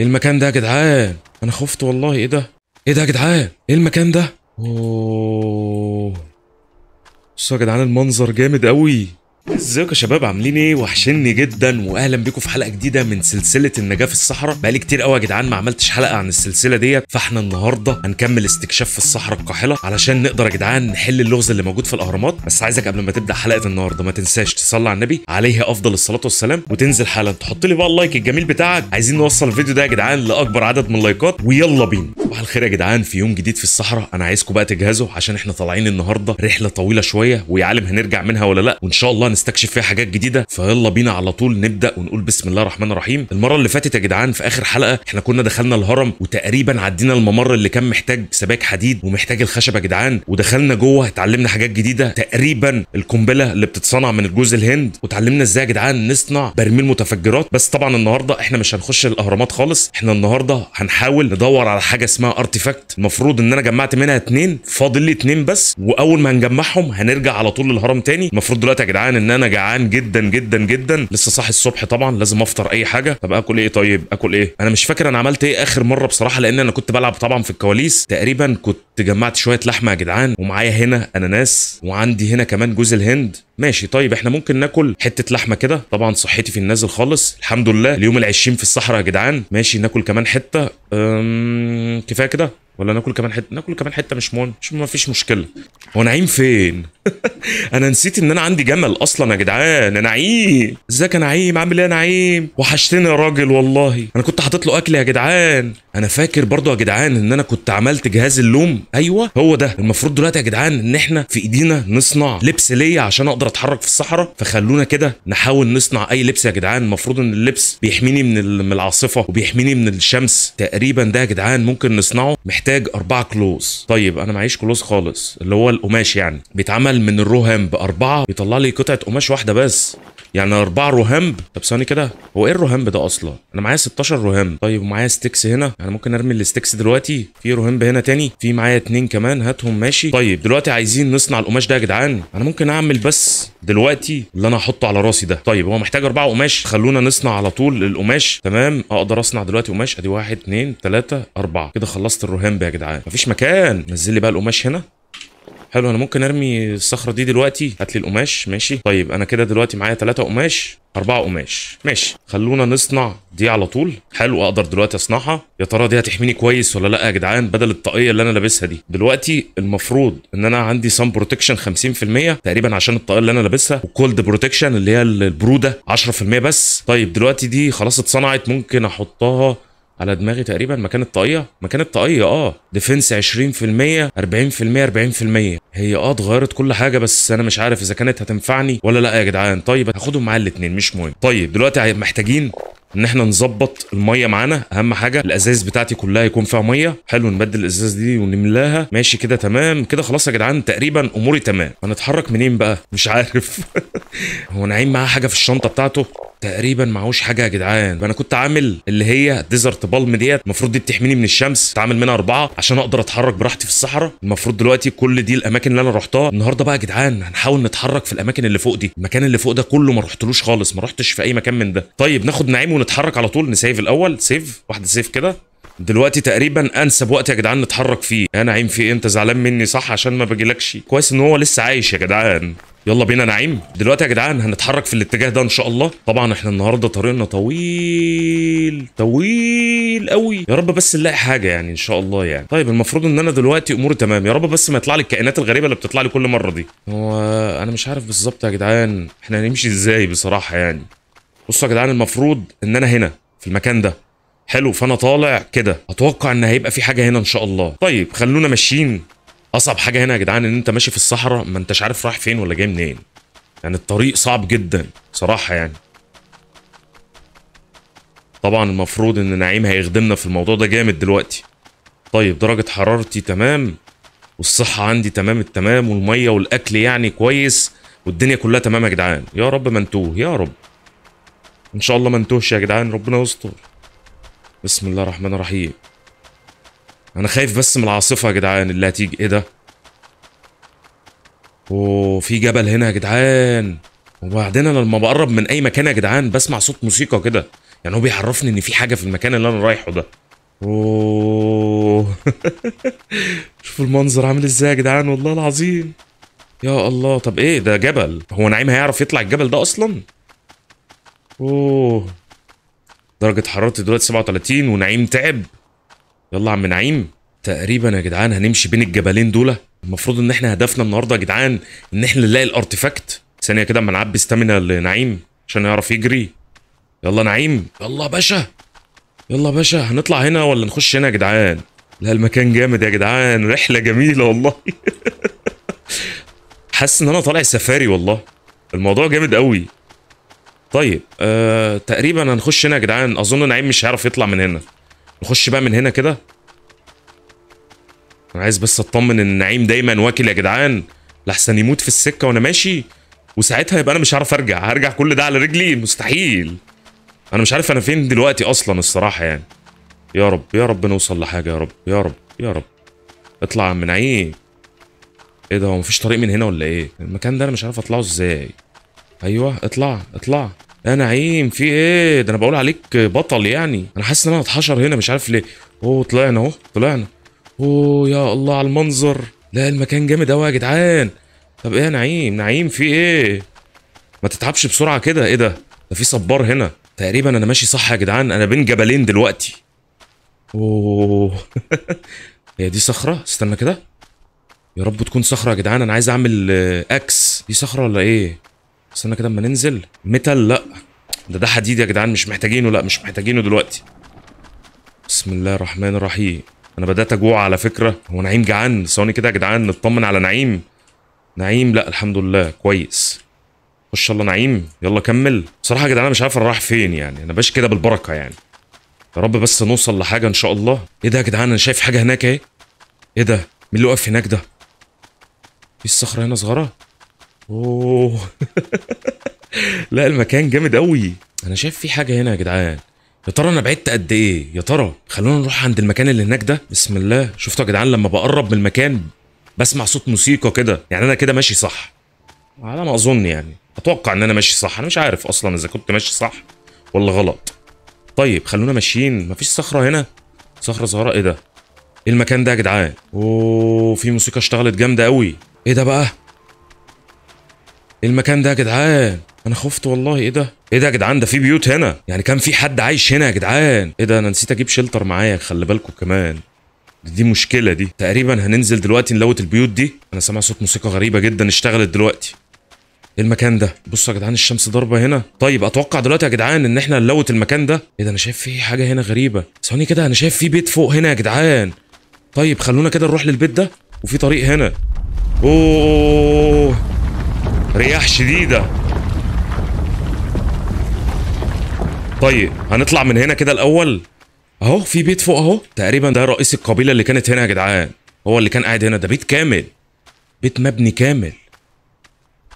ايه المكان ده يا جدعان انا خفت والله ايه ده ايه ده يا جدعان ايه المكان ده اوه بصوا يا جدعان المنظر جامد قوي ازيكم يا شباب عاملين ايه وحشني جدا واهلا بيكم في حلقه جديده من سلسله النجاه في الصحراء بقالي كتير قوي يا جدعان ما عملتش حلقه عن السلسله ديت فاحنا النهارده هنكمل استكشاف في الصحراء القاحله علشان نقدر يا جدعان نحل اللغز اللي موجود في الاهرامات بس عايزك قبل ما تبدا حلقه النهارده ما تنساش تصلي على النبي عليه افضل الصلاه والسلام وتنزل حالا تحط لي بقى اللايك الجميل بتاعك عايزين نوصل الفيديو ده يا جدعان لاكبر عدد من اللايكات ويلا بينا صباح الخير يا جدعان في يوم جديد في الصحراء انا عايزكم بقى تجهزوا عشان احنا طالعين النهارده رحله طويله شويه ويعلم هنرجع منها ولا لا وان شاء الله نستكشف فيها حاجات جديده فيلا بينا على طول نبدا ونقول بسم الله الرحمن الرحيم المره اللي فاتت يا جدعان في اخر حلقه احنا كنا دخلنا الهرم وتقريبا عدينا الممر اللي كان محتاج سباك حديد ومحتاج الخشب يا جدعان ودخلنا جوه اتعلمنا حاجات جديده تقريبا القنبله اللي بتتصنع من الجوز الهند وتعلمنا ازاي يا جدعان نصنع برميل متفجرات بس طبعا النهارده احنا مش هنخش الاهرامات خالص احنا النهارده هنحاول ندور على حاجه اسمها ارتيفاكت المفروض ان انا جمعت منها اتنين فاضل لي اتنين بس واول ما هنجمعهم هنرجع على طول للهرم تاني المفروض دلوقتي يا جدعان ان انا جعان جدا جدا جدا لسه صاحي الصبح طبعا لازم افطر اي حاجه طب اكل ايه طيب اكل ايه انا مش فاكر انا عملت ايه اخر مره بصراحه لان انا كنت بلعب طبعا في الكواليس تقريبا كنت جمعت شويه لحمه يا جدعان ومعايا هنا اناناس وعندي هنا كمان جوز الهند ماشي طيب احنا ممكن ناكل حته لحمه كده طبعا صحتي في النازل خالص الحمد لله اليوم ال20 في الصحراء يا جدعان ماشي ناكل كمان حته كفايه كده ولا ناكل كمان حته ناكل كمان حته مش مهم مش ما فيش مشكله هو نعيم فين انا نسيت ان انا عندي جمل اصلا يا جدعان نعيم ازيك يا نعيم عامل ايه يا نعيم وحشتني يا راجل والله انا كنت حاطط له اكل يا جدعان انا فاكر برضو يا جدعان ان انا كنت عملت جهاز اللوم ايوه هو ده المفروض دلوقتي يا جدعان ان احنا في ايدينا نصنع لبس ليا عشان اقدر اتحرك في الصحراء فخلونا كده نحاول نصنع اي لبس يا جدعان المفروض ان اللبس بيحميني من العاصفه وبيحميني من الشمس تقريبا ده يا جدعان ممكن نصنعه محتاج اربعه كلوز طيب انا معيش كلوز خالص اللي هو القماش يعني بيتعمل من الروهام باربعه بيطلع لي قطعه قماش واحده بس يعني اربعه رهامب طب ثاني كده هو ايه الرهامب ده اصلا انا معايا 16 رهام طيب ومعايا ستيكس هنا انا ممكن ارمي الستيكس دلوقتي في رهامب هنا تاني في معايا اتنين كمان هاتهم ماشي طيب دلوقتي عايزين نصنع القماش ده يا جدعان انا ممكن اعمل بس دلوقتي اللي انا هحطه على راسي ده طيب هو محتاج اربعه قماش خلونا نصنع على طول القماش تمام اقدر اصنع دلوقتي قماش ادي واحد اتنين تلاته اربعه كده خلصت الرهامب يا جدعان مفيش مكان نزل لي بقى القماش هنا حلو انا ممكن ارمي الصخره دي دلوقتي هات لي القماش ماشي طيب انا كده دلوقتي معايا 3 قماش 4 قماش ماشي خلونا نصنع دي على طول حلو اقدر دلوقتي اصنعها يا ترى دي هتحميني كويس ولا لا يا جدعان بدل الطاقيه اللي انا لابسها دي دلوقتي المفروض ان انا عندي سان بروتكشن 50% تقريبا عشان الطاقيه اللي انا لابسها وكولد بروتكشن اللي هي البروده 10% بس طيب دلوقتي دي خلاص اتصنعت ممكن احطها على دماغي تقريبا مكان الطاقيه مكان الطاقيه اه ديفنس 20% 40% 40% هي اه اتغيرت كل حاجه بس انا مش عارف اذا كانت هتنفعني ولا لا يا جدعان طيب هاخدهم معايا الاثنين مش مهم طيب دلوقتي محتاجين ان احنا نظبط الميه معانا اهم حاجه الازاز بتاعتي كلها يكون فيها ميه حلو نبدل الازاز دي ونملاها ماشي كده تمام كده خلاص يا جدعان تقريبا اموري تمام هنتحرك منين بقى مش عارف هو نعيم معاه حاجه في الشنطه بتاعته تقريبا معهوش حاجه يا جدعان انا كنت عامل اللي هي ديزرت بالم ديت المفروض دي بتحميني من الشمس كنت عامل منها اربعه عشان اقدر اتحرك براحتي في الصحراء المفروض دلوقتي كل دي الاماكن اللي انا رحتها النهارده بقى يا جدعان هنحاول نتحرك في الاماكن اللي فوق دي المكان اللي فوق ده كله ما رحتلوش خالص ما رحتش في اي مكان من ده طيب ناخد نعيم ونتحرك على طول نسيف الاول سيف واحده سيف كده دلوقتي تقريبا انسب وقت يا جدعان نتحرك فيه يا نعيم في ايه انت زعلان مني صح عشان ما باجيلكش كويس ان هو لسه عايش يا جدعان يلا بينا نعيم دلوقتي يا جدعان هنتحرك في الاتجاه ده ان شاء الله طبعا احنا النهارده طريقنا طويل طويل قوي يا رب بس نلاقي حاجه يعني ان شاء الله يعني طيب المفروض ان انا دلوقتي اموري تمام يا رب بس ما يطلع لي الكائنات الغريبه اللي بتطلع لي كل مره دي هو انا مش عارف بالظبط يا جدعان احنا هنمشي ازاي بصراحه يعني بصوا يا جدعان المفروض ان انا هنا في المكان ده حلو فانا طالع كده اتوقع ان هيبقى في حاجه هنا ان شاء الله طيب خلونا ماشيين اصعب حاجه هنا يا جدعان ان انت ماشي في الصحراء ما انتش عارف رايح فين ولا جاي منين يعني الطريق صعب جدا صراحه يعني طبعا المفروض ان نعيم هيخدمنا في الموضوع ده جامد دلوقتي طيب درجه حرارتي تمام والصحه عندي تمام التمام والميه والاكل يعني كويس والدنيا كلها تمام يا جدعان يا رب ما انتوه يا رب ان شاء الله ما انتوهش يا جدعان ربنا يستر بسم الله الرحمن الرحيم انا خايف بس من العاصفه يا جدعان اللي هتيجي ايه ده اوه في جبل هنا يا جدعان وبعدين انا لما بقرب من اي مكان يا جدعان بسمع صوت موسيقى كده يعني هو بيعرفني ان في حاجه في المكان اللي انا رايحه ده اوه شوفوا المنظر عامل ازاي يا جدعان والله العظيم يا الله طب ايه ده جبل هو نعيم هيعرف يطلع الجبل ده اصلا اوه درجة حرارتي دلوقتي 37 ونعيم تعب يلا يا عم نعيم تقريبا يا جدعان هنمشي بين الجبلين دول المفروض ان احنا هدفنا النهارده يا جدعان ان احنا نلاقي الارتيفاكت ثانية كده اما نعبي ستامينا لنعيم عشان يعرف يجري يلا نعيم يلا باشا يلا باشا هنطلع هنا ولا نخش هنا يا جدعان لا المكان جامد يا جدعان رحلة جميلة والله حاسس ان انا طالع سفاري والله الموضوع جامد قوي طيب آه تقريبا هنخش هنا يا جدعان اظن نعيم مش هيعرف يطلع من هنا نخش بقى من هنا كده انا عايز بس اطمن ان نعيم دايما واكل يا جدعان لحسن يموت في السكه وانا ماشي وساعتها يبقى انا مش هعرف ارجع هرجع كل ده على رجلي مستحيل انا مش عارف انا فين دلوقتي اصلا الصراحه يعني يا رب يا رب نوصل لحاجه يا رب يا رب يا رب اطلع من عين ايه ده هو مفيش طريق من هنا ولا ايه المكان ده انا مش عارف اطلعه ازاي ايوه اطلع اطلع يا نعيم في ايه ده انا بقول عليك بطل يعني انا حاسس ان انا اتحشر هنا مش عارف ليه اوه طلعنا اهو طلعنا اوه يا الله على المنظر لا المكان جامد قوي يا جدعان طب ايه يا نعيم نعيم في ايه ما تتعبش بسرعه كده ايه ده ده في صبار هنا تقريبا انا ماشي صح يا جدعان انا بين جبلين دلوقتي اوه هي دي صخره استنى كده يا رب تكون صخره يا جدعان انا عايز اعمل اكس آه، دي صخره ولا ايه استنى كده اما ننزل ميتال لا ده ده حديد يا جدعان مش محتاجينه لا مش محتاجينه دلوقتي بسم الله الرحمن الرحيم انا بدات اجوع على فكره هو نعيم جعان ثواني كده يا جدعان نطمن على نعيم نعيم لا الحمد لله كويس خش يلا نعيم يلا كمل بصراحه يا جدعان انا مش عارف انا رايح فين يعني انا باش كده بالبركه يعني يا رب بس نوصل لحاجه ان شاء الله ايه ده يا جدعان انا شايف حاجه هناك اهي ايه ده مين اللي واقف هناك ده في إيه الصخره هنا صغيره اوه لا المكان جامد قوي انا شايف في حاجه هنا يا جدعان يا ترى انا بعدت قد ايه يا ترى خلونا نروح عند المكان اللي هناك ده بسم الله شفتوا يا جدعان لما بقرب من المكان بسمع صوت موسيقى كده يعني انا كده ماشي صح على ما اظن يعني اتوقع ان انا ماشي صح انا مش عارف اصلا اذا كنت ماشي صح ولا غلط طيب خلونا ماشيين مفيش صخره هنا صخره صغيره ايه ده ايه المكان ده يا جدعان اوه في موسيقى اشتغلت جامده قوي ايه ده بقى ايه المكان ده يا جدعان انا خفت والله ايه ده ايه ده يا جدعان ده في بيوت هنا يعني كان في حد عايش هنا يا جدعان ايه ده انا نسيت اجيب شلتر معايا خلي بالكم كمان دي مشكلة دي تقريبا هننزل دلوقتي نلوت البيوت دي انا سامع صوت موسيقى غريبة جدا اشتغلت دلوقتي ايه المكان ده بصوا يا جدعان الشمس ضاربه هنا طيب اتوقع دلوقتي يا جدعان ان احنا نلوت المكان ده ايه ده انا شايف فيه حاجه هنا غريبه ثواني كده انا شايف في بيت فوق هنا يا جدعان طيب خلونا كده نروح للبيت ده وفي طريق هنا اوه رياح شديدة طيب هنطلع من هنا كده الأول أهو في بيت فوق أهو تقريبا ده رئيس القبيلة اللي كانت هنا يا جدعان هو اللي كان قاعد هنا ده بيت كامل بيت مبني كامل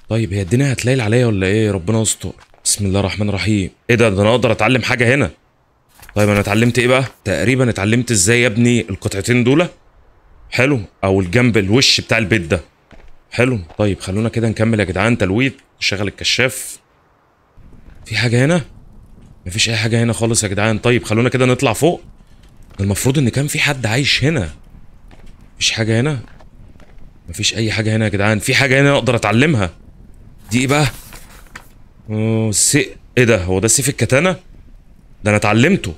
طيب هي الدنيا هتليل عليا ولا ايه ربنا يستر بسم الله الرحمن الرحيم ايه ده ده انا اقدر اتعلم حاجه هنا طيب انا اتعلمت ايه بقى تقريبا اتعلمت ازاي ابني القطعتين دول حلو او الجنب الوش بتاع البيت ده حلو طيب خلونا كده نكمل يا جدعان تلويد نشغل الكشاف في حاجه هنا مفيش اي حاجه هنا خالص يا جدعان طيب خلونا كده نطلع فوق المفروض ان كان في حد عايش هنا مفيش حاجه هنا مفيش اي حاجه هنا يا جدعان في حاجه هنا اقدر اتعلمها دي ايه بقى سي ايه ده هو ده سيف الكتانه ده انا اتعلمته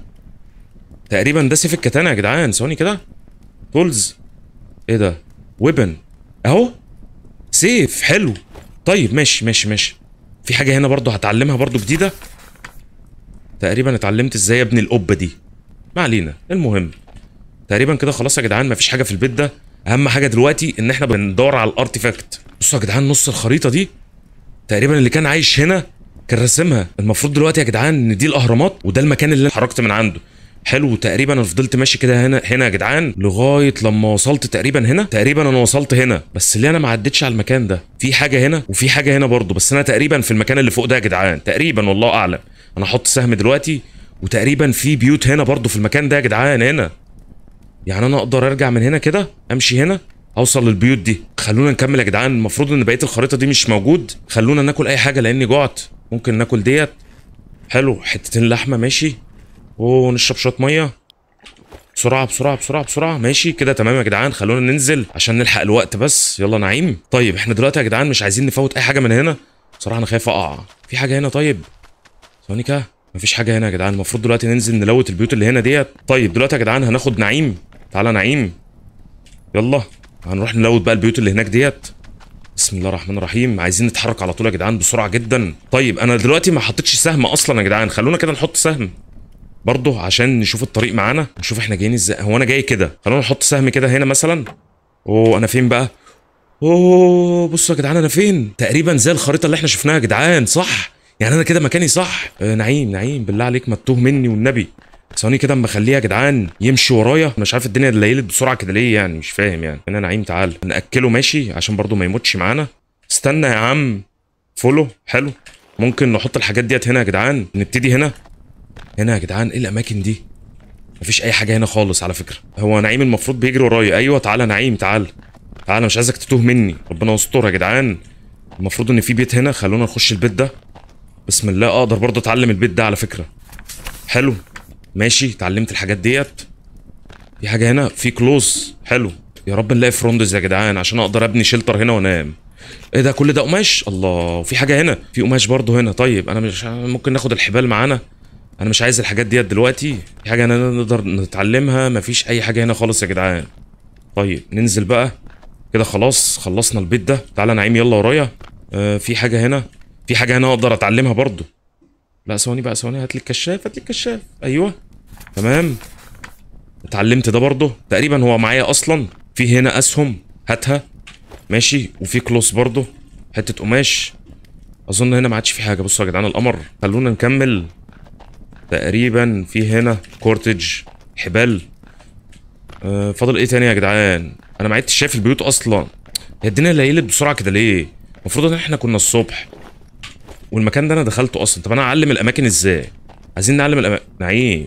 تقريبا ده سيف الكتانه يا جدعان ثواني كده تولز ايه ده ويبن اهو سيف حلو طيب ماشي ماشي ماشي في حاجه هنا برضو هتعلمها برضو جديده تقريبا اتعلمت ازاي ابني القبه دي ما علينا المهم تقريبا كده خلاص يا جدعان مفيش حاجه في البيت ده اهم حاجه دلوقتي ان احنا بندور على الارتيفاكت بصوا يا جدعان نص الخريطه دي تقريبا اللي كان عايش هنا كان راسمها المفروض دلوقتي يا جدعان ان دي الاهرامات وده المكان اللي انا اتحركت من عنده حلو تقريبا انا فضلت ماشي كده هنا هنا يا جدعان لغايه لما وصلت تقريبا هنا تقريبا انا وصلت هنا بس ليه انا ما عدتش على المكان ده في حاجه هنا وفي حاجه هنا برضو بس انا تقريبا في المكان اللي فوق ده يا جدعان تقريبا والله اعلم انا هحط سهم دلوقتي وتقريبا في بيوت هنا برضو في المكان ده يا جدعان هنا يعني انا اقدر ارجع من هنا كده امشي هنا اوصل للبيوت دي خلونا نكمل يا جدعان المفروض ان بقيه الخريطه دي مش موجود خلونا ناكل اي حاجه لاني جعت ممكن ناكل ديت حلو حتتين لحمه ماشي اوه نشرب شويه ميه بسرعه بسرعه بسرعه بسرعه ماشي كده تمام يا جدعان خلونا ننزل عشان نلحق الوقت بس يلا نعيم طيب احنا دلوقتي يا جدعان مش عايزين نفوت اي حاجه من هنا بصراحه انا خايف اقع في حاجه هنا طيب سونيكا مفيش حاجه هنا يا جدعان المفروض دلوقتي ننزل نلوت البيوت اللي هنا ديت طيب دلوقتي يا جدعان هناخد نعيم تعالى نعيم يلا هنروح نلوت بقى البيوت اللي هناك ديت بسم الله الرحمن الرحيم عايزين نتحرك على طول يا جدعان بسرعه جدا طيب انا دلوقتي ما حطيتش سهم اصلا يا جدعان خلونا كده نحط سهم برضه عشان نشوف الطريق معانا نشوف احنا جايين ازاي هو انا جاي كده خلونا نحط سهم كده هنا مثلا اوه انا فين بقى اوه بصوا يا جدعان انا فين تقريبا زي الخريطه اللي احنا شفناها يا جدعان صح يعني انا كده مكاني صح آه نعيم نعيم بالله عليك ما تتوه مني والنبي ثواني كده اما اخليه يا جدعان يمشي ورايا انا مش عارف الدنيا ليلت بسرعه كده ليه يعني مش فاهم يعني هنا نعيم تعال ناكله ماشي عشان برضه ما يموتش معانا استنى يا عم فولو حلو ممكن نحط الحاجات ديت هنا يا جدعان نبتدي هنا هنا يا جدعان ايه الاماكن دي مفيش اي حاجه هنا خالص على فكره هو نعيم المفروض بيجري ورايا ايوه تعالى نعيم تعالى تعالى مش عايزك تتوه مني ربنا يستر يا جدعان المفروض ان في بيت هنا خلونا نخش البيت ده بسم الله اقدر برضه اتعلم البيت ده على فكره حلو ماشي اتعلمت الحاجات ديت في حاجه هنا في كلوز حلو يا رب نلاقي فروندز يا جدعان عشان اقدر ابني شلتر هنا وانام ايه ده كل ده قماش الله وفي حاجه هنا في قماش برضه هنا طيب انا مش ممكن ناخد الحبال معانا انا مش عايز الحاجات ديت دلوقتي في حاجه انا نقدر نتعلمها مفيش اي حاجه هنا خالص يا جدعان طيب ننزل بقى كده خلاص خلصنا البيت ده تعالى نعيم يلا ورايا آه في حاجه هنا في حاجه هنا اقدر اتعلمها برضو لا ثواني بقى ثواني هات لي الكشاف هات لي الكشاف ايوه تمام اتعلمت ده برضه تقريبا هو معايا اصلا في هنا اسهم هاتها ماشي وفي كلوس برضه حته قماش اظن هنا ما عادش في حاجه بصوا يا جدعان القمر خلونا نكمل تقريبا في هنا كورتج حبال آه، فاضل ايه تاني يا جدعان انا ما عدتش شايف البيوت اصلا هي الدنيا ليلت بسرعه كده ليه المفروض ان احنا كنا الصبح والمكان ده انا دخلته اصلا طب انا اعلم الاماكن ازاي عايزين نعلم الاماكن نعيم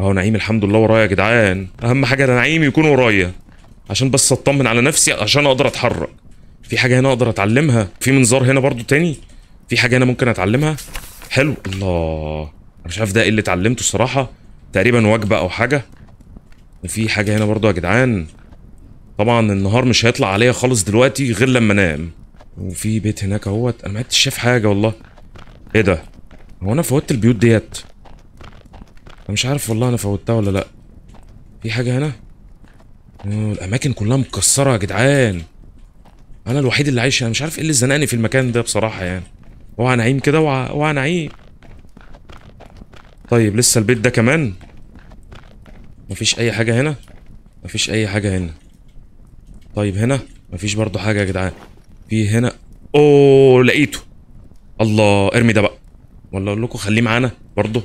اهو نعيم الحمد لله ورايا يا جدعان اهم حاجه ده نعيم يكون ورايا عشان بس اطمن على نفسي عشان اقدر اتحرك في حاجه هنا اقدر اتعلمها في منظار هنا برضو تاني في حاجه هنا ممكن اتعلمها حلو الله مش عارف ده ايه اللي اتعلمته الصراحه تقريبا وجبه او حاجه في حاجه هنا برضو يا جدعان طبعا النهار مش هيطلع عليا خالص دلوقتي غير لما انام وفي بيت هناك اهوت انا ما عدتش شايف حاجه والله ايه ده هو انا فوتت البيوت ديت انا مش عارف والله انا فوتها ولا لا في حاجه هنا الاماكن كلها مكسره يا جدعان انا الوحيد اللي عايش انا مش عارف ايه اللي زنقني في المكان ده بصراحه يعني اوعى نعيم كده اوعى اوعى نعيم طيب لسه البيت ده كمان مفيش اي حاجه هنا مفيش اي حاجه هنا طيب هنا مفيش برضو حاجه يا جدعان في هنا اوه لقيته الله ارمي ده بقى ولا اقول لكم خليه معانا برضه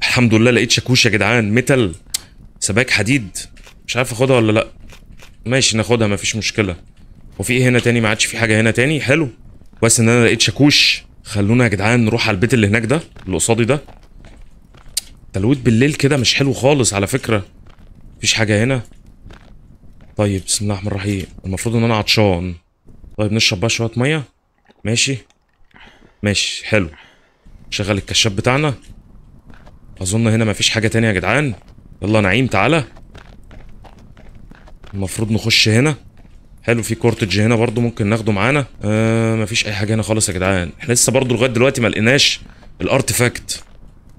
الحمد لله لقيت شاكوش يا جدعان ميتال سباك حديد مش عارف اخدها ولا لا ماشي ناخدها مفيش مشكله وفي ايه هنا تاني ما عادش في حاجه هنا تاني حلو بس ان انا لقيت شاكوش خلونا يا جدعان نروح على البيت اللي هناك ده اللي قصادي ده تلويت بالليل كده مش حلو خالص على فكرة مفيش حاجة هنا طيب بسم الله الرحمن الرحيم المفروض ان انا عطشان طيب نشرب بقى شوية مية ماشي ماشي حلو شغل الكشاف بتاعنا اظن هنا مفيش حاجة تانية يا جدعان يلا نعيم تعالى المفروض نخش هنا حلو في كورتج هنا برضو ممكن ناخده معانا آه مفيش اي حاجه هنا خالص يا جدعان احنا لسه برضو لغايه دلوقتي ما لقيناش الارتفاكت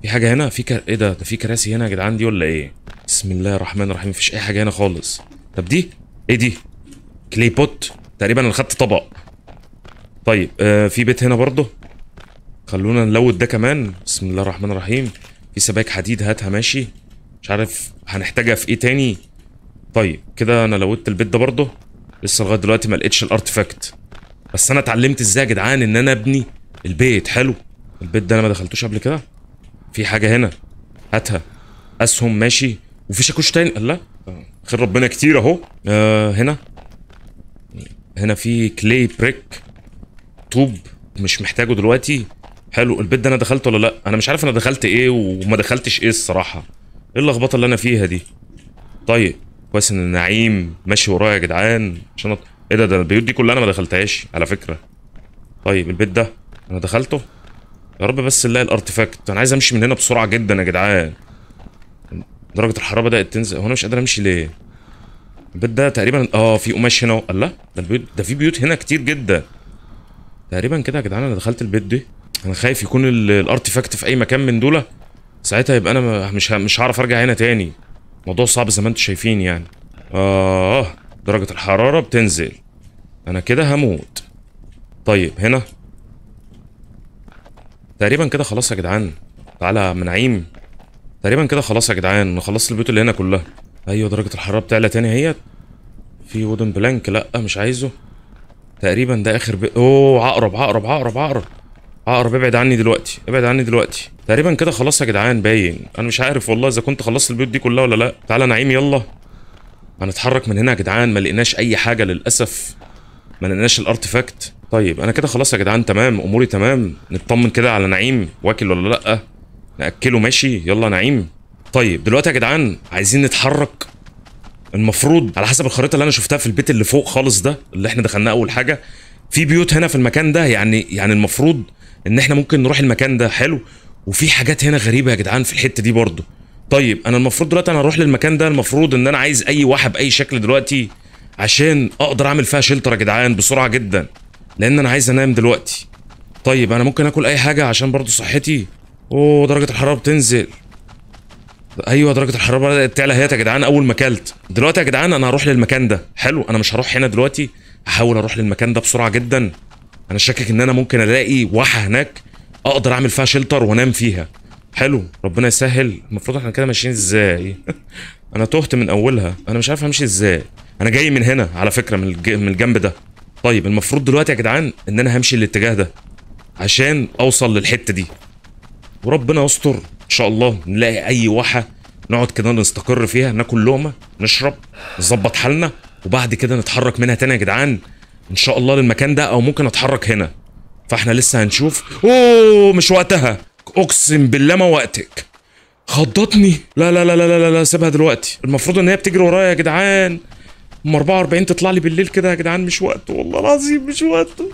في حاجه هنا في كر... ايه ده ده في كراسي هنا يا جدعان دي ولا ايه بسم الله الرحمن الرحيم مفيش اي حاجه هنا خالص طب دي ايه دي كلي بوت تقريبا انا خدت طبق طيب آه في بيت هنا برضه خلونا نلود ده كمان بسم الله الرحمن الرحيم في سباك حديد هاتها ماشي مش عارف هنحتاجها في ايه تاني طيب كده انا لودت البيت ده برضه لسه لغايه دلوقتي ما لقيتش الارتفاكت بس انا اتعلمت ازاي يا جدعان ان انا ابني البيت حلو البيت ده انا ما دخلتوش قبل كده في حاجه هنا هاتها اسهم ماشي وفي شاكوش تاني الله خير ربنا كتير اهو آه هنا هنا في كلي بريك طوب مش محتاجه دلوقتي حلو البيت ده انا دخلته ولا لا انا مش عارف انا دخلت ايه وما دخلتش ايه الصراحه ايه اللخبطه اللي انا فيها دي طيب كويس ان النعيم ماشي ورايا يا جدعان عشان ايه ده ده البيوت دي كلها انا ما دخلتهاش على فكره طيب البيت ده انا دخلته يا رب بس نلاقي الارتفاكت انا عايز امشي من هنا بسرعه جدا يا جدعان درجه الحراره بدات تنزل هو انا مش قادر امشي ليه البيت ده تقريبا اه في قماش هنا الله ده البيوت ده في بيوت هنا كتير جدا تقريبا كده يا جدعان انا دخلت البيت ده انا خايف يكون الارتفاكت في اي مكان من دول ساعتها يبقى انا مش مش هعرف ارجع هنا تاني موضوع صعب زي ما انتم شايفين يعني اه درجه الحراره بتنزل انا كده هموت طيب هنا تقريبا كده خلاص يا جدعان تعالى منعيم تقريبا كده خلاص يا جدعان خلصت البيوت اللي هنا كلها ايوه درجه الحراره بتعلى تاني اهيت في وودن بلانك لا مش عايزه تقريبا ده اخر بي... اوه عقرب عقرب عقرب عقرب عقرب ابعد عني دلوقتي ابعد عني دلوقتي تقريبا كده خلاص يا جدعان باين انا مش عارف والله اذا كنت خلصت البيوت دي كلها ولا لا تعالى نعيم يلا هنتحرك من هنا يا جدعان ما لقيناش اي حاجه للاسف ما لقيناش الارتيفاكت طيب انا كده خلاص يا جدعان تمام اموري تمام نطمن كده على نعيم واكل ولا لا ناكله ماشي يلا نعيم طيب دلوقتي يا جدعان عايزين نتحرك المفروض على حسب الخريطه اللي انا شفتها في البيت اللي فوق خالص ده اللي احنا دخلناه اول حاجه في بيوت هنا في المكان ده يعني يعني المفروض ان احنا ممكن نروح المكان ده حلو وفي حاجات هنا غريبه يا جدعان في الحته دي برضه طيب انا المفروض دلوقتي انا هروح للمكان ده المفروض ان انا عايز اي واحد باي شكل دلوقتي عشان اقدر اعمل فيها شلتر يا جدعان بسرعه جدا لان انا عايز انام دلوقتي طيب انا ممكن اكل اي حاجه عشان برضو صحتي اوه درجه الحراره بتنزل ايوه درجه الحراره بدات تعلى اهي يا جدعان اول ما اكلت دلوقتي يا جدعان انا هروح للمكان ده حلو انا مش هروح هنا دلوقتي هحاول اروح للمكان ده بسرعه جدا انا شاكك ان انا ممكن الاقي واحه هناك اقدر اعمل فيها شلتر وانام فيها حلو ربنا يسهل المفروض احنا كده ماشيين ازاي انا تهت من اولها انا مش عارف همشي ازاي انا جاي من هنا على فكره من من الجنب ده طيب المفروض دلوقتي يا جدعان ان انا همشي الاتجاه ده عشان اوصل للحته دي وربنا يستر ان شاء الله نلاقي اي واحه نقعد كده نستقر فيها ناكل لقمه نشرب نظبط حالنا وبعد كده نتحرك منها تاني يا جدعان ان شاء الله للمكان ده او ممكن اتحرك هنا فاحنا لسه هنشوف اوه مش وقتها اقسم بالله ما وقتك خضتني لا لا لا لا لا لا سيبها دلوقتي المفروض ان هي بتجري ورايا يا جدعان ام 44 تطلع لي بالليل كده يا جدعان مش وقته والله العظيم مش وقته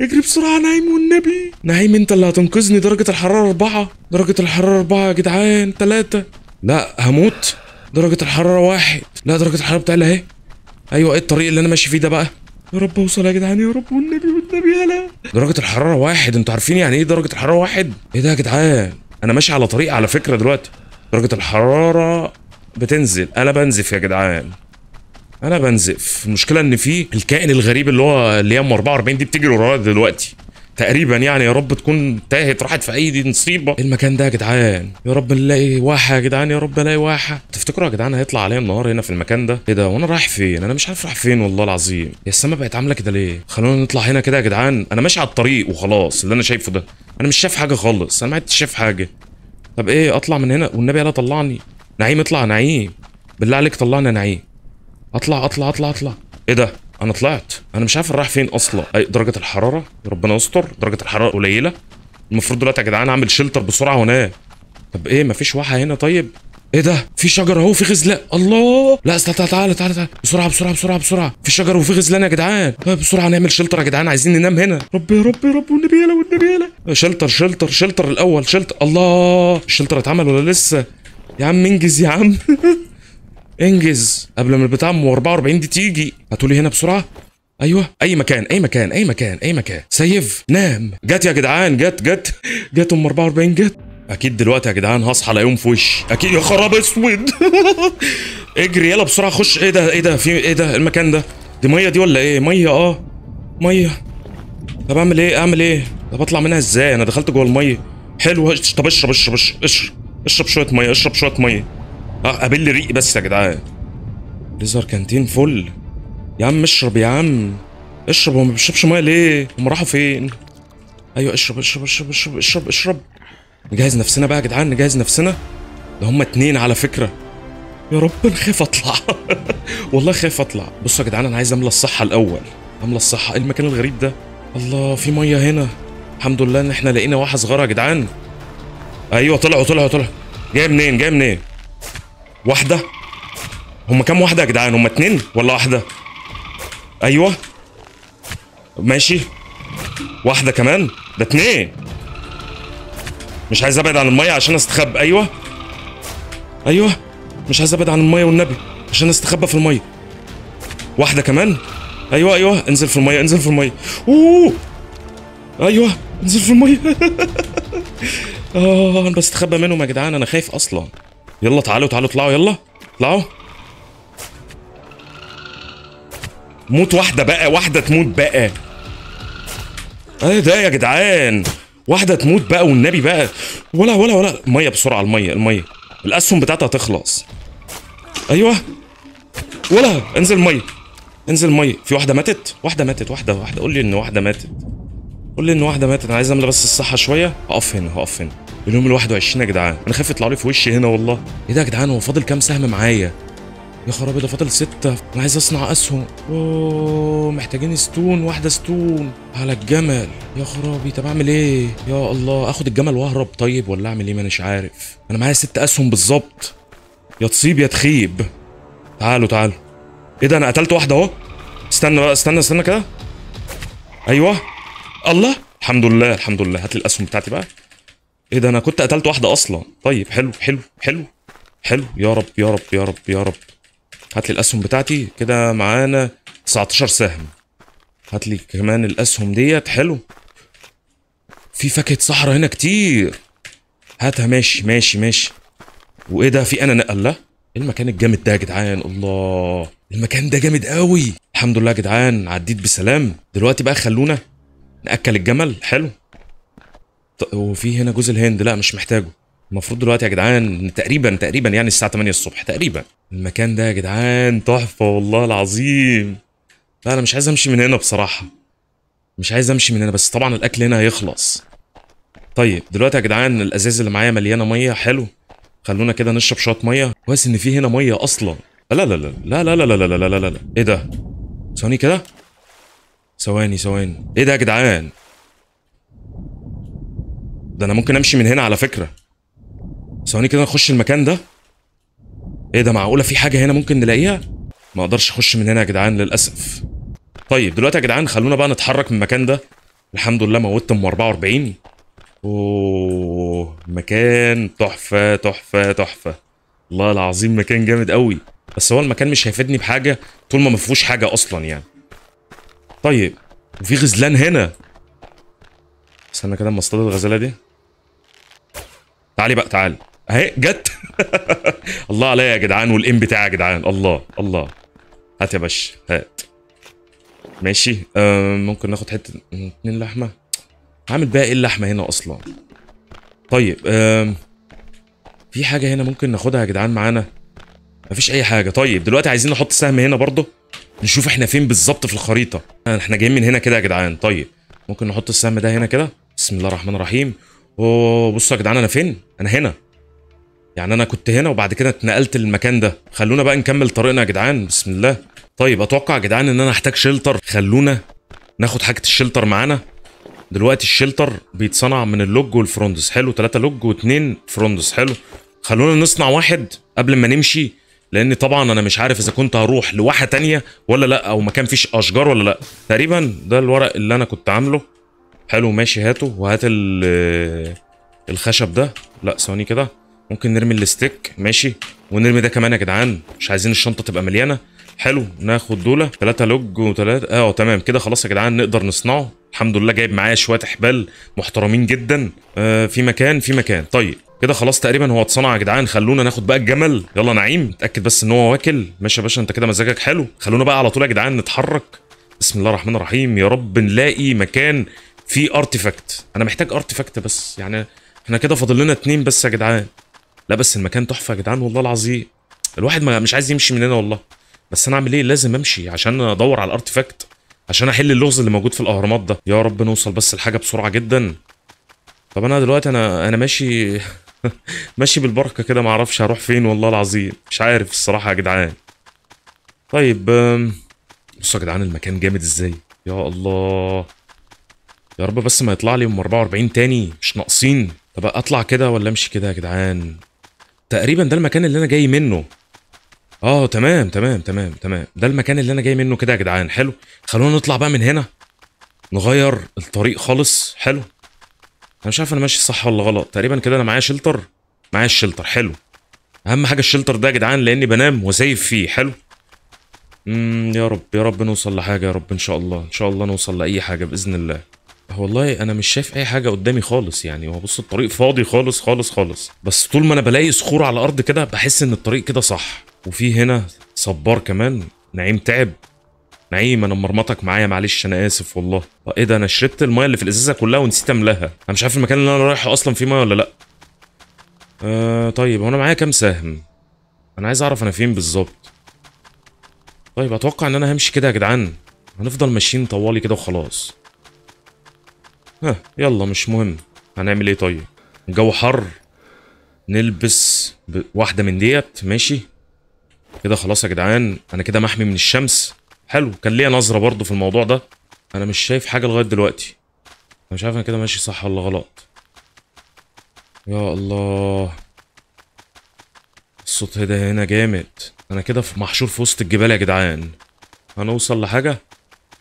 اجري بسرعه نايم والنبي نايم انت اللي هتنقذني درجه الحراره أربعة درجه الحراره أربعة يا جدعان ثلاثة لا هموت درجه الحراره واحد لا درجه الحراره بتاعي اهي ايوه ايه الطريق اللي انا ماشي فيه ده بقى يا رب اوصل يا جدعان يا رب والنبي والنبي هلا درجه الحراره واحد انتوا عارفين يعني ايه درجه الحراره واحد ايه ده يا جدعان انا ماشي على طريق على فكره دلوقتي درجه الحراره بتنزل انا بنزف يا جدعان انا بنزف المشكله ان في الكائن الغريب اللي هو اللي هي ام 44 دي بتجري ورايا دلوقتي تقريبا يعني يا رب تكون تاهت راحت في ايدي مصيبه نصيبه المكان ده يا جدعان يا رب نلاقي واحه يا جدعان يا رب الاقي واحه تفتكروا يا جدعان هيطلع عليا النهار هنا في المكان ده ايه ده وانا رايح فين انا مش عارف رايح فين والله العظيم يا السما بقت عامله كده ليه خلونا نطلع هنا كده يا جدعان انا ماشي على الطريق وخلاص اللي انا شايفه ده انا مش شايف حاجه خالص انا ما عدتش شايف حاجه طب ايه اطلع من هنا والنبي يلا طلعني نعيم اطلع نعيم بالله عليك طلعنا نعيم اطلع اطلع اطلع اطلع ايه ده انا طلعت انا مش عارف راح فين اصلا اي درجه الحراره ربنا يستر درجه الحراره قليله المفروض دلوقتي يا جدعان اعمل شلتر بسرعه هنا طب ايه مفيش واحه هنا طيب ايه ده في شجر اهو في غزلان الله لا استنى تعالى تعالى تعالى تعال. بسرعه بسرعه بسرعه بسرعه في شجر وفي غزلان يا جدعان طيب بسرعه نعمل شلتر يا جدعان عايزين ننام هنا ربي يا ربي يا رب والنبي يلا والنبي يلا شلتر شلتر شلتر الاول شلتر الله الشلتر اتعمل ولا لسه يا عم انجز يا عم انجز قبل ما البتاع ام 44 دي تيجي هتقولي هنا بسرعه ايوه اي مكان اي مكان اي مكان اي مكان سيف نام جت يا جدعان جت جت جت ام 44 جت اكيد دلوقتي يا جدعان هصحى الاقيهم في وشي اكيد يا خراب اسود اجري يلا بسرعه خش ايه ده ايه ده في ايه ده المكان ده دي ميه دي ولا ايه ميه اه ميه طب اعمل ايه اعمل ايه طب اطلع منها ازاي انا دخلت جوه الميه حلو طب اشرب اشرب اشرب اشرب, اشرب شويه ميه اشرب شويه ميه اه قابل لي ريق بس يا جدعان ليزر كانتين فل يا عم اشرب يا عم اشرب هو ما بيشربش ميه ليه هم راحوا فين ايوه اشرب اشرب اشرب اشرب اشرب اشرب نجهز نفسنا بقى يا جدعان نجهز نفسنا ده هم اتنين على فكره يا رب نخاف اطلع والله خايف اطلع بصوا يا جدعان انا عايز املى الصحه الاول املى الصحه ايه المكان الغريب ده الله في ميه هنا الحمد لله ان احنا لقينا واحه صغيره يا جدعان ايوه طلعوا طلعوا طلعوا جاي منين جاي منين واحده هما كام واحده يا جدعان هما اتنين ولا واحده ايوه ماشي واحده كمان ده اتنين مش عايز ابعد عن الميه عشان استخبى ايوه ايوه مش عايز ابعد عن الميه والنبي عشان استخبى في الميه واحده كمان ايوه ايوه انزل في الميه انزل في الميه اوه ايوه انزل في الميه اه انا بستخبى منهم يا جدعان انا خايف اصلا يلا تعالوا تعالوا اطلعوا يلا اطلعوا موت واحدة بقى واحدة تموت بقى ايه ده يا جدعان واحدة تموت بقى والنبي بقى ولا ولا ولا مية بسرعة المية المية الأسهم بتاعتها هتخلص أيوه ولا انزل مية انزل مية في واحدة ماتت واحدة ماتت واحدة واحدة قول لي إن واحدة ماتت قول لي إن واحدة ماتت أنا عايز أملى بس الصحة شوية هقف هنا هقف هنا اليوم ال 21 يا جدعان انا خايف يطلعوا لي في وشي هنا والله ايه ده يا جدعان هو فاضل كام سهم معايا يا خرابي ده فاضل ستة انا عايز اصنع اسهم اوه محتاجين ستون واحدة ستون على الجمل يا خرابي طب اعمل ايه يا الله اخد الجمل واهرب طيب ولا اعمل ايه ما مش عارف انا معايا ست اسهم بالظبط يا تصيب يا تخيب تعالوا تعالوا ايه ده انا قتلت واحدة اهو استنى بقى استنى استنى كده ايوه الله الحمد لله الحمد لله هات لي الاسهم بتاعتي بقى ايه ده انا كنت قتلت واحده اصلا طيب حلو حلو حلو حلو يا رب يا رب يا رب يا رب هات لي الاسهم بتاعتي كده معانا 19 سهم هات لي كمان الاسهم ديت حلو في فاكهه صحراء هنا كتير هاتها ماشي ماشي ماشي وايه ده في انا نقل لا المكان الجامد ده يا جدعان الله المكان ده جامد قوي الحمد لله يا جدعان عديت بسلام دلوقتي بقى خلونا ناكل الجمل حلو وفي هنا جوز الهند لا مش محتاجه المفروض دلوقتي يا جدعان تقريبا تقريبا يعني الساعه 8 الصبح تقريبا المكان ده يا جدعان تحفه والله العظيم لا انا مش عايز امشي من هنا بصراحه مش عايز امشي من هنا بس طبعا الاكل هنا هيخلص طيب دلوقتي يا جدعان الازاز اللي معايا مليانه ميه حلو خلونا كده نشرب شويه ميه كويس ان في هنا ميه اصلا لا لا لا لا لا لا لا لا لا لا لا ايه ده ثواني كده ثواني ثواني ايه ده يا جدعان ده انا ممكن امشي من هنا على فكره ثواني كده نخش المكان ده ايه ده معقوله في حاجه هنا ممكن نلاقيها ما اقدرش اخش من هنا يا جدعان للاسف طيب دلوقتي يا جدعان خلونا بقى نتحرك من المكان ده الحمد لله موتت ام 44 اوه مكان تحفه تحفه تحفه الله العظيم مكان جامد قوي بس هو المكان مش هيفيدني بحاجه طول ما ما فيهوش حاجه اصلا يعني طيب وفي غزلان هنا استنى كده اما اصطاد الغزاله دي تعالي بقى تعالي اهي جت الله عليا يا جدعان والام بتاعي يا جدعان الله الله هات يا باشا هات ماشي آه ممكن ناخد حته اتنين لحمه عامل بقى ايه اللحمه هنا اصلا طيب آه في حاجه هنا ممكن ناخدها يا جدعان معانا مفيش اي حاجه طيب دلوقتي عايزين نحط سهم هنا برضه نشوف احنا فين بالظبط في الخريطه آه، احنا جايين من هنا كده يا جدعان طيب ممكن نحط السهم ده هنا كده بسم الله الرحمن الرحيم اوه بصوا يا جدعان انا فين؟ انا هنا يعني انا كنت هنا وبعد كده اتنقلت للمكان ده خلونا بقى نكمل طريقنا يا جدعان بسم الله طيب اتوقع يا جدعان ان انا هحتاج شلتر خلونا ناخد حاجه الشلتر معانا دلوقتي الشلتر بيتصنع من اللوج والفروندس حلو تلاتة لوج واثنين 2 فروندس حلو خلونا نصنع واحد قبل ما نمشي لان طبعا انا مش عارف اذا كنت هروح لواحه تانية ولا لا او مكان فيش اشجار ولا لا تقريبا ده الورق اللي انا كنت عامله حلو ماشي هاته وهات الخشب ده لا ثواني كده ممكن نرمي الاستيك ماشي ونرمي ده كمان يا جدعان مش عايزين الشنطه تبقى مليانه حلو ناخد دولة ثلاثة لوج وثلاثة آه،, اه تمام كده خلاص يا جدعان نقدر نصنعه الحمد لله جايب معايا شوية حبال محترمين جدا آه في مكان في مكان طيب كده خلاص تقريبا هو اتصنع يا جدعان خلونا ناخد بقى الجمل يلا نعيم اتاكد بس ان هو واكل ماشي يا باشا انت كده مزاجك حلو خلونا بقى على طول يا جدعان نتحرك بسم الله الرحمن الرحيم يا رب نلاقي مكان في ارتيفاكت انا محتاج ارتيفاكت بس يعني احنا كده فاضل لنا اتنين بس يا جدعان لا بس المكان تحفه يا جدعان والله العظيم الواحد ما مش عايز يمشي من هنا والله بس انا اعمل ايه لازم امشي عشان ادور على الارتيفاكت عشان احل اللغز اللي موجود في الاهرامات ده يا رب نوصل بس الحاجه بسرعه جدا طب انا دلوقتي انا انا ماشي ماشي بالبركه كده ما اعرفش هروح فين والله العظيم مش عارف الصراحه يا جدعان طيب بصوا يا جدعان المكان جامد ازاي يا الله يا رب بس ما يطلع لي ام 44 تاني مش ناقصين طب اطلع كده ولا امشي كده يا جدعان تقريبا ده المكان اللي انا جاي منه اه تمام تمام تمام تمام ده المكان اللي انا جاي منه كده يا جدعان حلو خلونا نطلع بقى من هنا نغير الطريق خالص حلو انا مش عارف انا ماشي صح ولا غلط تقريبا كده انا معايا شلتر معايا الشلتر حلو اهم حاجه الشلتر ده يا جدعان لاني بنام وسايف فيه حلو امم يا رب يا رب نوصل لحاجه يا رب ان شاء الله ان شاء الله نوصل لاي حاجه باذن الله والله انا مش شايف اي حاجه قدامي خالص يعني هو بص الطريق فاضي خالص خالص خالص بس طول ما انا بلاقي صخور على الارض كده بحس ان الطريق كده صح وفي هنا صبار كمان نعيم تعب نعيم انا مرمطك معايا معلش انا اسف والله آه، ايه ده انا شربت المايه اللي في الازازه كلها ونسيت املاها انا مش عارف المكان اللي انا رايحه اصلا فيه مايه ولا لا آه طيب هو انا معايا كام سهم انا عايز اعرف انا فين بالظبط طيب اتوقع ان انا همشي كده يا جدعان هنفضل ماشيين طوالي كده وخلاص ها يلا مش مهم هنعمل ايه طيب الجو حر نلبس واحده من ديت ماشي كده خلاص يا جدعان انا كده محمي من الشمس حلو كان ليا نظره برضو في الموضوع ده انا مش شايف حاجه لغايه دلوقتي انا مش عارف انا كده ماشي صح ولا غلط يا الله الصوت ده هنا جامد انا كده محشور في وسط الجبال يا جدعان هنوصل لحاجه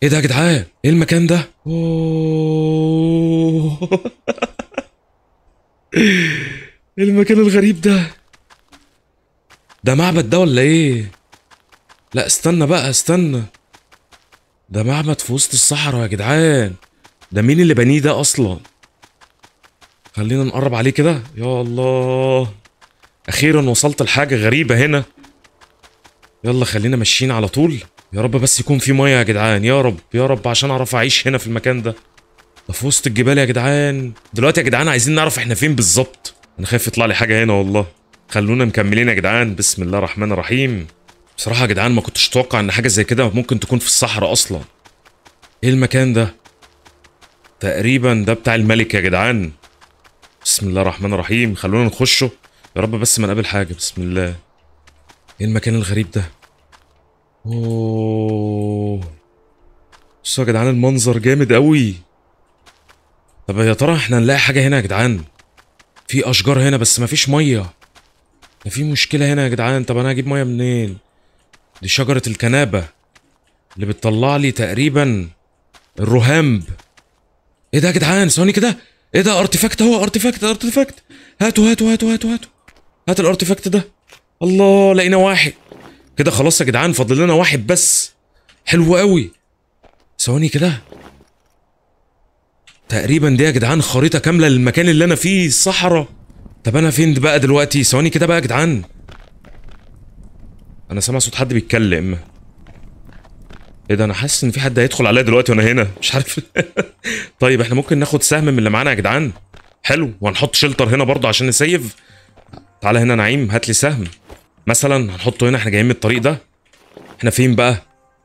ايه ده يا جدعان ايه المكان ده اوه إيه المكان الغريب ده ده معبد ده ولا ايه لا استنى بقى استنى ده معبد في وسط الصحراء يا جدعان ده مين اللي بنيه ده اصلا خلينا نقرب عليه كده يا الله اخيرا وصلت لحاجه غريبه هنا يلا خلينا ماشيين على طول يا رب بس يكون في ميه يا جدعان يا رب يا رب عشان اعرف اعيش هنا في المكان ده ده في وسط الجبال يا جدعان دلوقتي يا جدعان عايزين نعرف احنا فين بالظبط انا خايف يطلع لي حاجه هنا والله خلونا مكملين يا جدعان بسم الله الرحمن الرحيم بصراحه يا جدعان ما كنتش اتوقع ان حاجه زي كده ممكن تكون في الصحراء اصلا ايه المكان ده تقريبا ده بتاع الملك يا جدعان بسم الله الرحمن الرحيم خلونا نخشه يا رب بس ما نقابل حاجه بسم الله ايه المكان الغريب ده اوه بصوا يا جدعان المنظر جامد قوي طب يا ترى احنا هنلاقي حاجه هنا يا جدعان في اشجار هنا بس مفيش ميه ده في مشكله هنا يا جدعان طب انا هجيب ميه منين دي شجره الكنابه اللي بتطلع لي تقريبا الرهامب ايه ده يا جدعان ثواني كده ايه ده ارتيفاكت اهو ارتيفاكت ارتيفاكت هاتوا هاتوا هاتوا هاتوا هاتوا هات الارتيفاكت ده الله لقينا واحد كده خلاص يا جدعان فاضل لنا واحد بس حلو قوي ثواني كده تقريبا دي يا جدعان خريطه كامله للمكان اللي انا فيه الصحراء طب انا فين بقى دلوقتي ثواني كده بقى يا جدعان انا سامع صوت حد بيتكلم ايه ده انا حاسس ان في حد هيدخل عليا دلوقتي وانا هنا مش عارف طيب احنا ممكن ناخد سهم من اللي معانا يا جدعان حلو وهنحط شلتر هنا برضه عشان نسيف تعالى هنا نعيم هات لي سهم مثلا هنحطه هنا احنا جايين من الطريق ده احنا فين بقى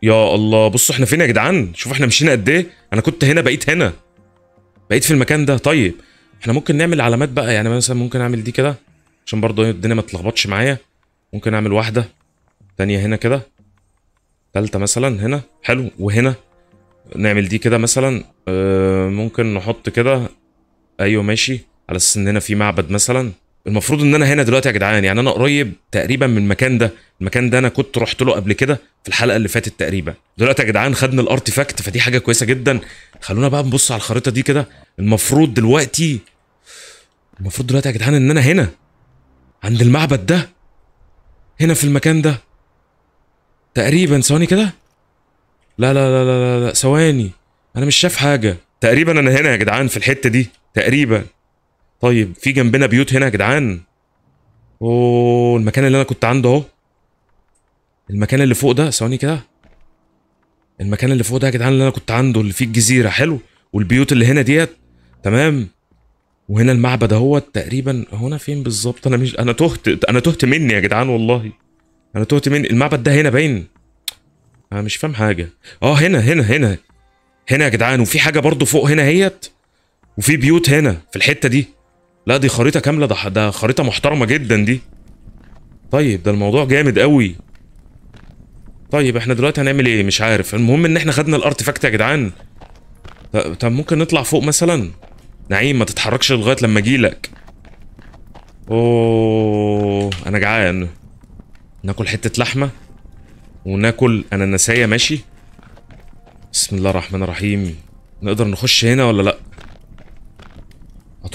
يا الله بصوا احنا فين يا جدعان شوف احنا مشينا قد ايه انا كنت هنا بقيت هنا بقيت في المكان ده طيب احنا ممكن نعمل علامات بقى يعني مثلا ممكن اعمل دي كده عشان برضه إيه؟ الدنيا ما تتلخبطش معايا ممكن اعمل واحده ثانيه هنا كده ثالثه مثلا هنا حلو وهنا نعمل دي كده مثلا آه، ممكن نحط كده ايوه ماشي على اساس ان هنا في معبد مثلا المفروض ان انا هنا دلوقتي يا جدعان يعني انا قريب تقريبا من المكان ده المكان ده انا كنت رحت له قبل كده في الحلقه اللي فاتت تقريبا دلوقتي يا جدعان خدنا الارتيفاكت فدي حاجه كويسه جدا خلونا بقى نبص على الخريطه دي كده المفروض دلوقتي المفروض دلوقتي يا جدعان ان انا هنا عند المعبد ده هنا في المكان ده تقريبا ثواني كده لا لا لا لا لا ثواني انا مش شايف حاجه تقريبا انا هنا يا جدعان في الحته دي تقريبا طيب في جنبنا بيوت هنا يا جدعان اوه المكان اللي انا كنت عنده اهو المكان اللي فوق ده ثواني كده المكان اللي فوق ده يا جدعان اللي انا كنت عنده اللي فيه الجزيره حلو والبيوت اللي هنا ديت تمام وهنا المعبد اهوت تقريبا هنا فين بالظبط انا مش انا تهت انا تهت مني يا جدعان والله انا تهت مني المعبد ده هنا باين انا مش فاهم حاجه اه هنا هنا هنا هنا يا جدعان وفي حاجه برضو فوق هنا اهيت وفي بيوت هنا في الحته دي لا دي خريطه كامله ده ده خريطه محترمه جدا دي طيب ده الموضوع جامد قوي طيب احنا دلوقتي هنعمل ايه مش عارف المهم ان احنا خدنا الارتيفاكت يا جدعان طب ممكن نطلع فوق مثلا نعيم ما تتحركش لغايه لما اجيلك اوه انا جعان ناكل حته لحمه وناكل اناناسيه ماشي بسم الله الرحمن الرحيم نقدر نخش هنا ولا لا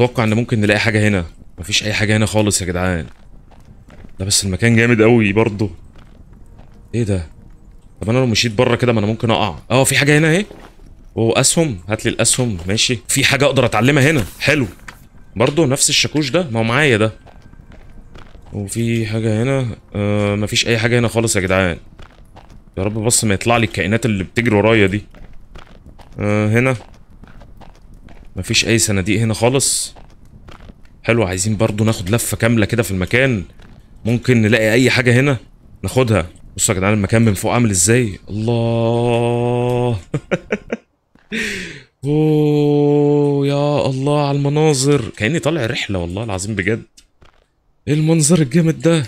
اتوقع ان ممكن نلاقي حاجه هنا مفيش اي حاجه هنا خالص يا جدعان ده بس المكان جامد قوي برضه ايه ده طب انا لو مشيت بره كده ما انا ممكن اقع اه في حاجه هنا اهي واسهم اسهم هات لي الاسهم ماشي في حاجه اقدر اتعلمها هنا حلو برضه نفس الشاكوش ده ما هو معايا ده وفي حاجه هنا آه مفيش اي حاجه هنا خالص يا جدعان يا رب بص ما يطلع لي الكائنات اللي بتجري ورايا دي آه هنا مفيش اي صناديق هنا خالص حلو عايزين برضو ناخد لفه كامله كده في المكان ممكن نلاقي اي حاجه هنا ناخدها بصوا يا جدعان المكان من فوق عامل ازاي الله اوه يا الله على المناظر كاني طالع رحله والله العظيم بجد ايه المنظر الجامد ده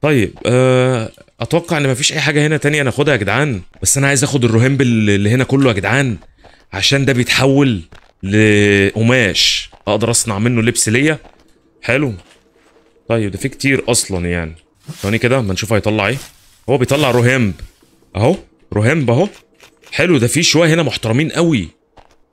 طيب أه اتوقع ان مفيش اي حاجه هنا تانية ناخدها يا جدعان بس انا عايز اخد الرهينب اللي هنا كله يا جدعان عشان ده بيتحول لقماش اقدر اصنع منه لبس ليا حلو طيب ده في كتير اصلا يعني ثواني كده ما نشوف هيطلع ايه هو بيطلع رهمب اهو رهمب اهو حلو ده في شويه هنا محترمين قوي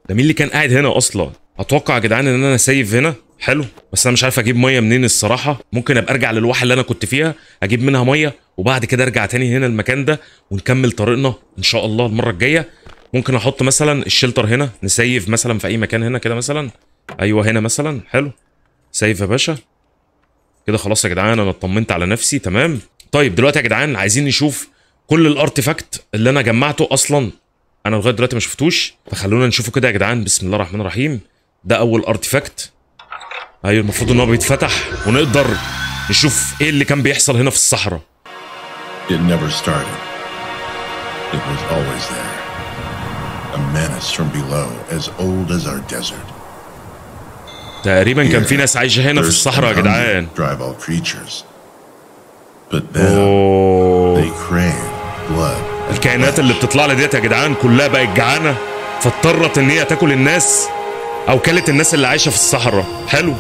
ده مين اللي كان قاعد هنا اصلا اتوقع يا جدعان ان انا سايف هنا حلو بس انا مش عارف اجيب ميه منين الصراحه ممكن ابقى ارجع للواحه اللي انا كنت فيها اجيب منها ميه وبعد كده ارجع تاني هنا المكان ده ونكمل طريقنا ان شاء الله المره الجايه ممكن احط مثلا الشلتر هنا نسيف مثلا في اي مكان هنا كده مثلا ايوه هنا مثلا حلو سيف يا باشا كده خلاص يا جدعان انا اطمنت على نفسي تمام طيب دلوقتي يا جدعان عايزين نشوف كل الارتيفاكت اللي انا جمعته اصلا انا لغايه دلوقتي ما شفتوش فخلونا نشوفه كده يا جدعان بسم الله الرحمن الرحيم ده اول ارتيفاكت ايوه المفروض ان هو بيتفتح ونقدر نشوف ايه اللي كان بيحصل هنا في الصحراء It never started. It was always there. a menace from below as old as our desert. تقريبا كان في ناس عايشة هنا في الصحراء يا جدعان. Drive all creatures. But they crave blood. الكائنات اللي بتطلع لي ديت يا جدعان كلها بقت جعانة فاضطرت ان هي تاكل الناس او كلت الناس اللي عايشة في الصحراء. حلو.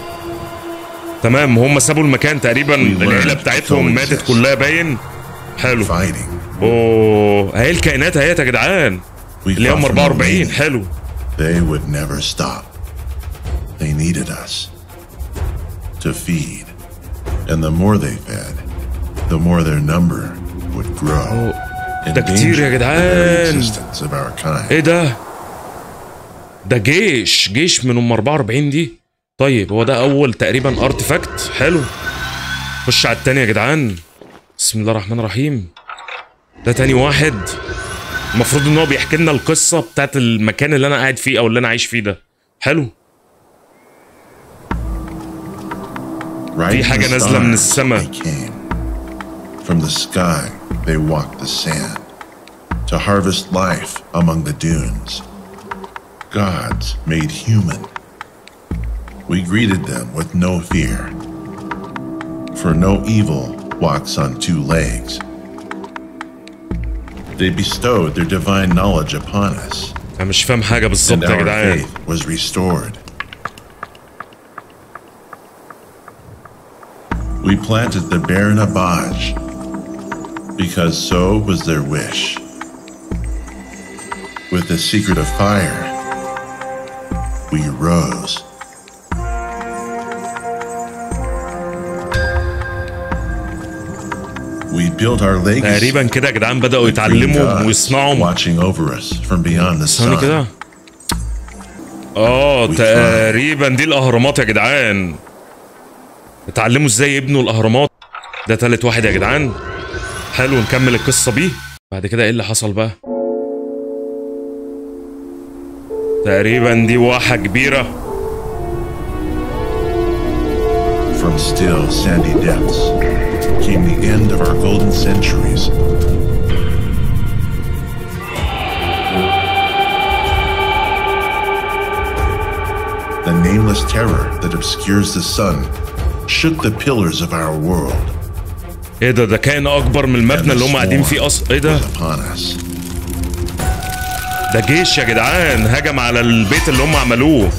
تمام هم سابوا المكان تقريبا العيلة بتاعتهم ماتت كلها باين. حلو. اوه هي الكائنات اهيت يا جدعان. اليوم 44 حلو They would never stop. They needed us to feed. And the more they fed, the more their number would grow. ده كتير يا جدعان ايه ده؟ ده جيش جيش من ام 44 دي طيب هو ده اول تقريبا ارتفاكت حلو خش على التاني يا جدعان بسم الله الرحمن الرحيم ده تاني واحد المفروض ان هو بيحكي لنا القصه بتاعت المكان اللي انا قاعد فيه او اللي انا عايش فيه ده حلو في حاجه نازله من السماء From the sky, they walked the sand to harvest life among the dunes. Gods made human. We greeted them with no fear, for no evil walks on two legs. They bestowed their divine knowledge upon us. انا مش er? was restored. We planted the barren Abaj because so was their wish. With the secret of fire, we rose. تقريبا كده يا جدعان بدأوا يتعلموا ويصنعوا ثواني كده اه تقريبا دي الاهرامات يا جدعان اتعلموا ازاي يبنوا الاهرامات ده تالت واحد يا جدعان حلو نكمل القصه بيه بعد كده ايه اللي حصل بقى تقريبا دي واحه كبيره From still sandy depths. came the end of our golden centuries. The nameless terror that obscures the sun shook the pillars of our world. ايه ده ده كان اكبر من المبنى اللي هم قاعدين فيه اصلا ايه ده؟ ده جيش يا جدعان هجم على البيت اللي هم عملوه.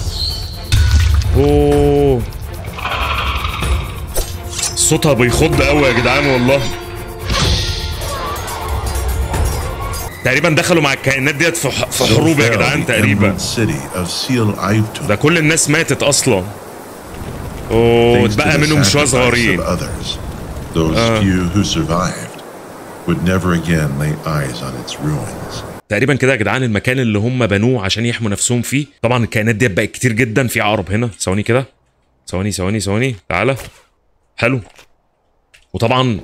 اوه صوتها بيخض قوي يا جدعان والله تقريبا دخلوا مع الكائنات ديت في حروب يا جدعان تقريبا ده كل الناس ماتت اصلا اتبقى منهم شويه صغيرين تقريبا كده يا جدعان المكان اللي هم بنوه عشان يحموا نفسهم فيه طبعا الكائنات ديت بقت كتير جدا في عقرب هنا ثواني كده ثواني ثواني ثواني تعالى حلو وطبعا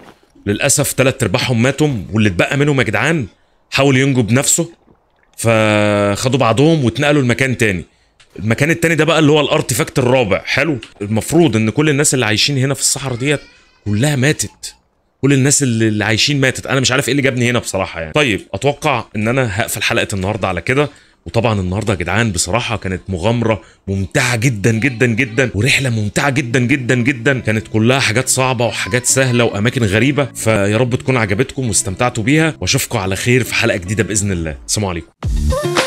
للاسف ثلاث ارباعهم ماتوا واللي اتبقى منهم يا جدعان حاول ينجو بنفسه فخدوا بعضهم واتنقلوا لمكان تاني المكان التاني ده بقى اللي هو الارتيفاكت الرابع حلو المفروض ان كل الناس اللي عايشين هنا في الصحراء ديت كلها ماتت كل الناس اللي عايشين ماتت انا مش عارف ايه اللي جابني هنا بصراحه يعني طيب اتوقع ان انا هقفل حلقه النهارده على كده وطبعا النهارده يا جدعان بصراحه كانت مغامره ممتعه جدا جدا جدا ورحله ممتعه جدا جدا جدا كانت كلها حاجات صعبه وحاجات سهله واماكن غريبه فيا رب تكون عجبتكم واستمتعتوا بيها واشوفكم على خير في حلقه جديده باذن الله سلام عليكم